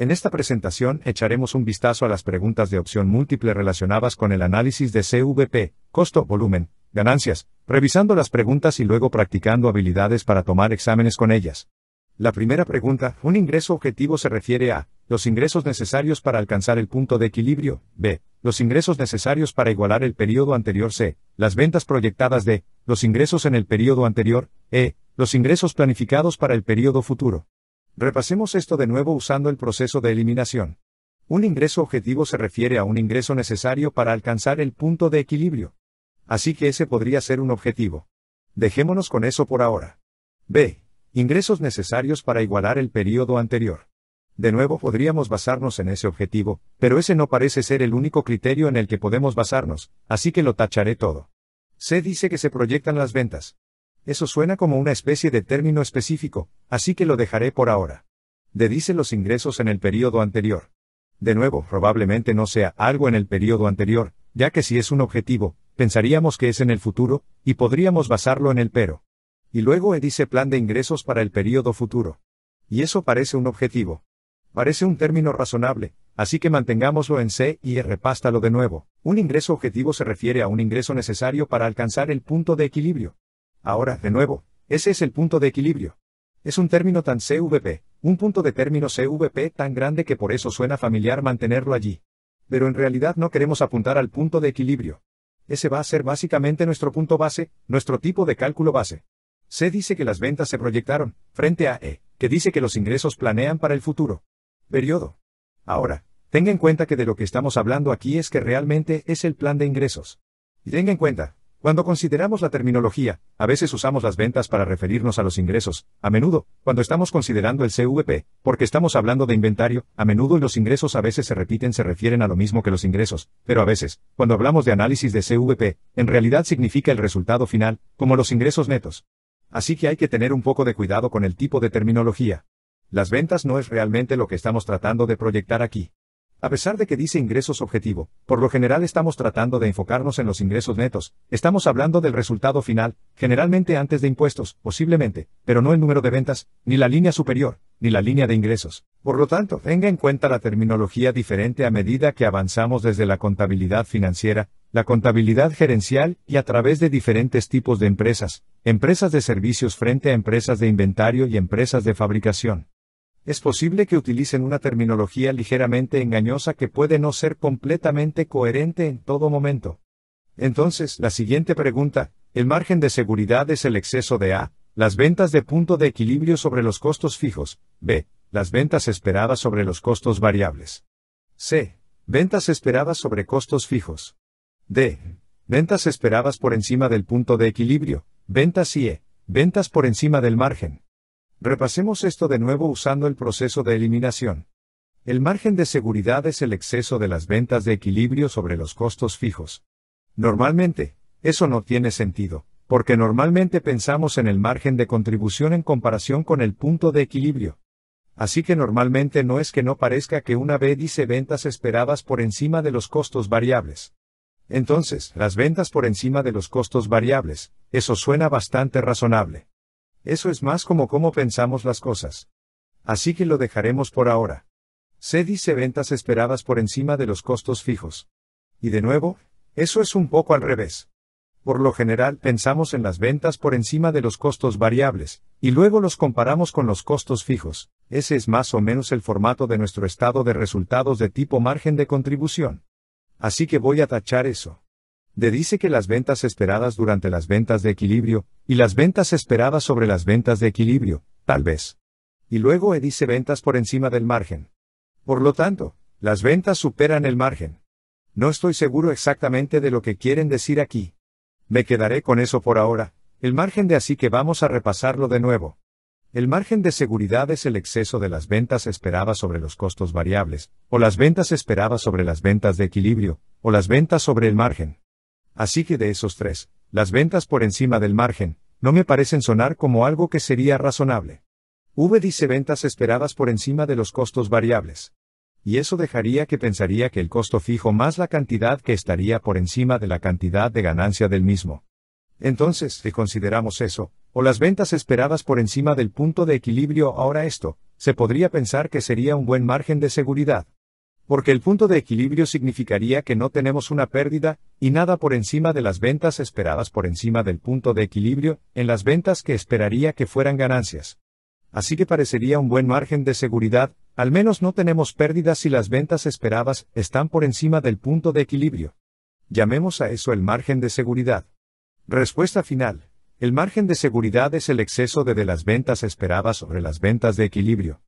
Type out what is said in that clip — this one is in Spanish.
En esta presentación echaremos un vistazo a las preguntas de opción múltiple relacionadas con el análisis de CVP, costo, volumen, ganancias, revisando las preguntas y luego practicando habilidades para tomar exámenes con ellas. La primera pregunta, un ingreso objetivo se refiere a, los ingresos necesarios para alcanzar el punto de equilibrio, b, los ingresos necesarios para igualar el periodo anterior, c, las ventas proyectadas de, los ingresos en el periodo anterior, e, los ingresos planificados para el periodo futuro. Repasemos esto de nuevo usando el proceso de eliminación. Un ingreso objetivo se refiere a un ingreso necesario para alcanzar el punto de equilibrio. Así que ese podría ser un objetivo. Dejémonos con eso por ahora. B. Ingresos necesarios para igualar el periodo anterior. De nuevo podríamos basarnos en ese objetivo, pero ese no parece ser el único criterio en el que podemos basarnos, así que lo tacharé todo. C dice que se proyectan las ventas. Eso suena como una especie de término específico, así que lo dejaré por ahora. Dedice los ingresos en el periodo anterior. De nuevo, probablemente no sea algo en el periodo anterior, ya que si es un objetivo, pensaríamos que es en el futuro, y podríamos basarlo en el pero. Y luego e dice plan de ingresos para el periodo futuro. Y eso parece un objetivo. Parece un término razonable, así que mantengámoslo en C y e, repástalo de nuevo. Un ingreso objetivo se refiere a un ingreso necesario para alcanzar el punto de equilibrio. Ahora, de nuevo, ese es el punto de equilibrio. Es un término tan CVP, un punto de término CVP tan grande que por eso suena familiar mantenerlo allí. Pero en realidad no queremos apuntar al punto de equilibrio. Ese va a ser básicamente nuestro punto base, nuestro tipo de cálculo base. C dice que las ventas se proyectaron, frente a E, que dice que los ingresos planean para el futuro. Periodo. Ahora, tenga en cuenta que de lo que estamos hablando aquí es que realmente es el plan de ingresos. Y tenga en cuenta, cuando consideramos la terminología, a veces usamos las ventas para referirnos a los ingresos, a menudo, cuando estamos considerando el CVP, porque estamos hablando de inventario, a menudo los ingresos a veces se repiten se refieren a lo mismo que los ingresos, pero a veces, cuando hablamos de análisis de CVP, en realidad significa el resultado final, como los ingresos netos. Así que hay que tener un poco de cuidado con el tipo de terminología. Las ventas no es realmente lo que estamos tratando de proyectar aquí. A pesar de que dice ingresos objetivo, por lo general estamos tratando de enfocarnos en los ingresos netos, estamos hablando del resultado final, generalmente antes de impuestos, posiblemente, pero no el número de ventas, ni la línea superior, ni la línea de ingresos. Por lo tanto, tenga en cuenta la terminología diferente a medida que avanzamos desde la contabilidad financiera, la contabilidad gerencial y a través de diferentes tipos de empresas, empresas de servicios frente a empresas de inventario y empresas de fabricación es posible que utilicen una terminología ligeramente engañosa que puede no ser completamente coherente en todo momento. Entonces, la siguiente pregunta, el margen de seguridad es el exceso de A, las ventas de punto de equilibrio sobre los costos fijos, B, las ventas esperadas sobre los costos variables. C, ventas esperadas sobre costos fijos. D, ventas esperadas por encima del punto de equilibrio, ventas y E, ventas por encima del margen. Repasemos esto de nuevo usando el proceso de eliminación. El margen de seguridad es el exceso de las ventas de equilibrio sobre los costos fijos. Normalmente, eso no tiene sentido, porque normalmente pensamos en el margen de contribución en comparación con el punto de equilibrio. Así que normalmente no es que no parezca que una B dice ventas esperadas por encima de los costos variables. Entonces, las ventas por encima de los costos variables, eso suena bastante razonable. Eso es más como cómo pensamos las cosas. Así que lo dejaremos por ahora. Se dice ventas esperadas por encima de los costos fijos. Y de nuevo, eso es un poco al revés. Por lo general pensamos en las ventas por encima de los costos variables, y luego los comparamos con los costos fijos. Ese es más o menos el formato de nuestro estado de resultados de tipo margen de contribución. Así que voy a tachar eso. Dice que las ventas esperadas durante las ventas de equilibrio, y las ventas esperadas sobre las ventas de equilibrio, tal vez. Y luego E dice ventas por encima del margen. Por lo tanto, las ventas superan el margen. No estoy seguro exactamente de lo que quieren decir aquí. Me quedaré con eso por ahora, el margen de así que vamos a repasarlo de nuevo. El margen de seguridad es el exceso de las ventas esperadas sobre los costos variables, o las ventas esperadas sobre las ventas de equilibrio, o las ventas sobre el margen. Así que de esos tres, las ventas por encima del margen, no me parecen sonar como algo que sería razonable. V dice ventas esperadas por encima de los costos variables. Y eso dejaría que pensaría que el costo fijo más la cantidad que estaría por encima de la cantidad de ganancia del mismo. Entonces, si consideramos eso, o las ventas esperadas por encima del punto de equilibrio ahora esto, se podría pensar que sería un buen margen de seguridad porque el punto de equilibrio significaría que no tenemos una pérdida, y nada por encima de las ventas esperadas por encima del punto de equilibrio, en las ventas que esperaría que fueran ganancias. Así que parecería un buen margen de seguridad, al menos no tenemos pérdidas si las ventas esperadas están por encima del punto de equilibrio. Llamemos a eso el margen de seguridad. Respuesta final. El margen de seguridad es el exceso de, de las ventas esperadas sobre las ventas de equilibrio.